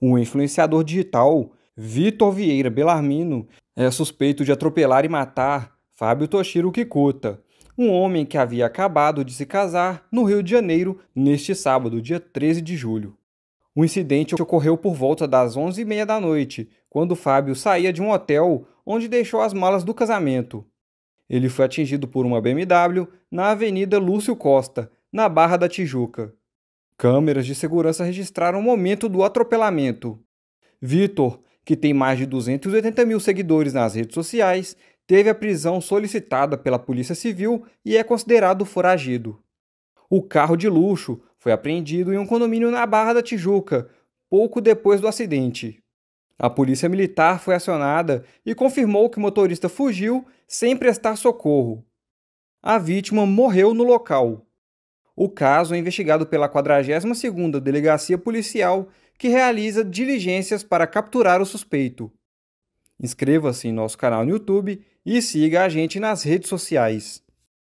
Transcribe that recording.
O influenciador digital Vitor Vieira Belarmino é suspeito de atropelar e matar Fábio Toshiro Kikuta, um homem que havia acabado de se casar no Rio de Janeiro neste sábado, dia 13 de julho. O incidente ocorreu por volta das 11h30 da noite, quando Fábio saía de um hotel onde deixou as malas do casamento. Ele foi atingido por uma BMW na Avenida Lúcio Costa, na Barra da Tijuca. Câmeras de segurança registraram o momento do atropelamento. Vitor, que tem mais de 280 mil seguidores nas redes sociais, teve a prisão solicitada pela Polícia Civil e é considerado foragido. O carro de luxo foi apreendido em um condomínio na Barra da Tijuca, pouco depois do acidente. A polícia militar foi acionada e confirmou que o motorista fugiu sem prestar socorro. A vítima morreu no local. O caso é investigado pela 42ª Delegacia Policial, que realiza diligências para capturar o suspeito. Inscreva-se em nosso canal no YouTube e siga a gente nas redes sociais.